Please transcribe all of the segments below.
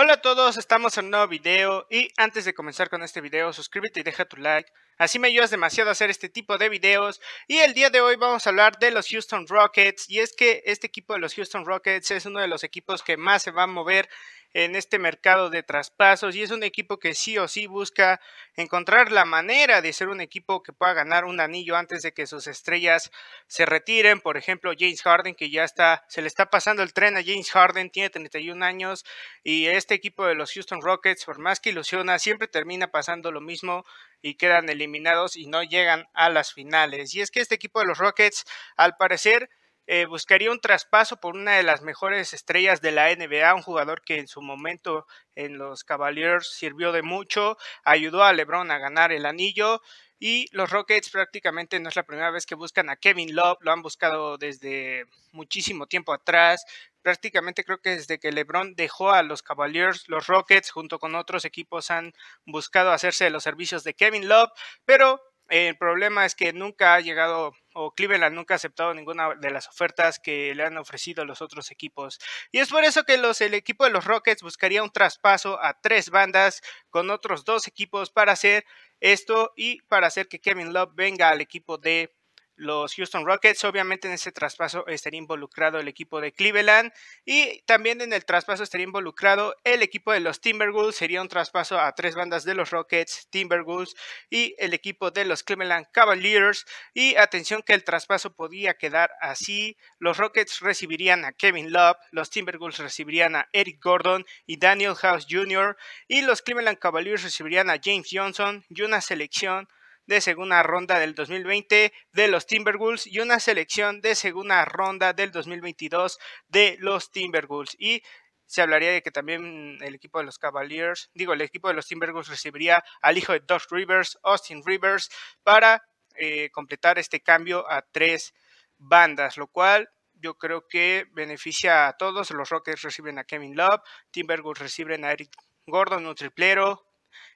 Hola a todos, estamos en un nuevo video y antes de comenzar con este video suscríbete y deja tu like Así me ayudas demasiado a hacer este tipo de videos. Y el día de hoy vamos a hablar de los Houston Rockets. Y es que este equipo de los Houston Rockets es uno de los equipos que más se va a mover en este mercado de traspasos y es un equipo que sí o sí busca encontrar la manera de ser un equipo que pueda ganar un anillo antes de que sus estrellas se retiren. Por ejemplo, James Harden, que ya está, se le está pasando el tren a James Harden, tiene 31 años y este equipo de los Houston Rockets, por más que ilusiona, siempre termina pasando lo mismo y quedan eliminados eliminados y no llegan a las finales. Y es que este equipo de los Rockets, al parecer, eh, buscaría un traspaso por una de las mejores estrellas de la NBA, un jugador que en su momento en los Cavaliers sirvió de mucho, ayudó a LeBron a ganar el anillo y los Rockets prácticamente no es la primera vez que buscan a Kevin Love, lo han buscado desde muchísimo tiempo atrás, prácticamente creo que desde que LeBron dejó a los Cavaliers, los Rockets junto con otros equipos han buscado hacerse los servicios de Kevin Love, pero el problema es que nunca ha llegado o Cleveland nunca ha aceptado ninguna de las ofertas que le han ofrecido los otros equipos. Y es por eso que el equipo de los Rockets buscaría un traspaso a tres bandas con otros dos equipos para hacer esto y para hacer que Kevin Love venga al equipo de los Houston Rockets. Obviamente en ese traspaso estaría involucrado el equipo de Cleveland y también en el traspaso estaría involucrado el equipo de los Timberwolves. Sería un traspaso a tres bandas de los Rockets, Timberwolves y el equipo de los Cleveland Cavaliers. Y atención que el traspaso podía quedar así. Los Rockets recibirían a Kevin Love, los Timberwolves recibirían a Eric Gordon y Daniel House Jr. y los Cleveland Cavaliers recibirían a James Johnson y una selección de segunda ronda del 2020 de los Timberwolves y una selección de segunda ronda del 2022 de los Timberwolves. Y se hablaría de que también el equipo de los Cavaliers, digo, el equipo de los Timberwolves recibiría al hijo de Doug Rivers, Austin Rivers, para eh, completar este cambio a tres bandas, lo cual yo creo que beneficia a todos. Los Rockets reciben a Kevin Love, Timberwolves reciben a Eric Gordon, un triplero,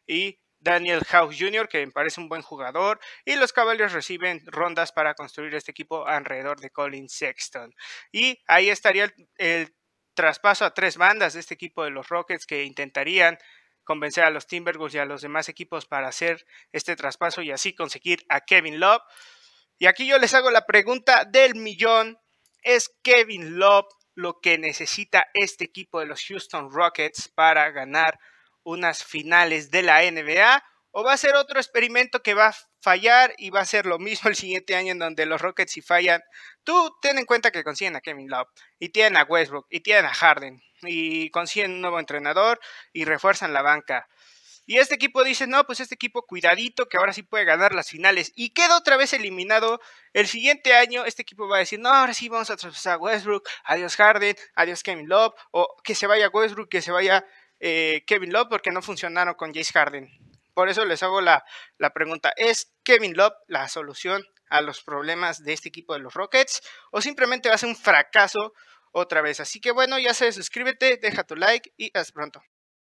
y Daniel House Jr., que me parece un buen jugador, y los Cavaliers reciben rondas para construir este equipo alrededor de Colin Sexton. Y ahí estaría el, el traspaso a tres bandas de este equipo de los Rockets que intentarían convencer a los Timberwolves y a los demás equipos para hacer este traspaso y así conseguir a Kevin Love. Y aquí yo les hago la pregunta del millón. ¿Es Kevin Love lo que necesita este equipo de los Houston Rockets para ganar unas finales de la NBA o va a ser otro experimento que va a fallar y va a ser lo mismo el siguiente año en donde los Rockets si fallan. Tú ten en cuenta que consiguen a Kevin Love y tienen a Westbrook y tienen a Harden y consiguen un nuevo entrenador y refuerzan la banca. Y este equipo dice, no, pues este equipo cuidadito que ahora sí puede ganar las finales y queda otra vez eliminado. El siguiente año este equipo va a decir, no, ahora sí vamos a traspasar a Westbrook, adiós Harden, adiós Kevin Love, o que se vaya Westbrook, que se vaya eh, Kevin Love porque no funcionaron con Jace Harden. Por eso les hago la, la pregunta, ¿es Kevin Love la solución a los problemas de este equipo de los Rockets o simplemente va a ser un fracaso otra vez? Así que bueno, ya sé, suscríbete, deja tu like y hasta pronto.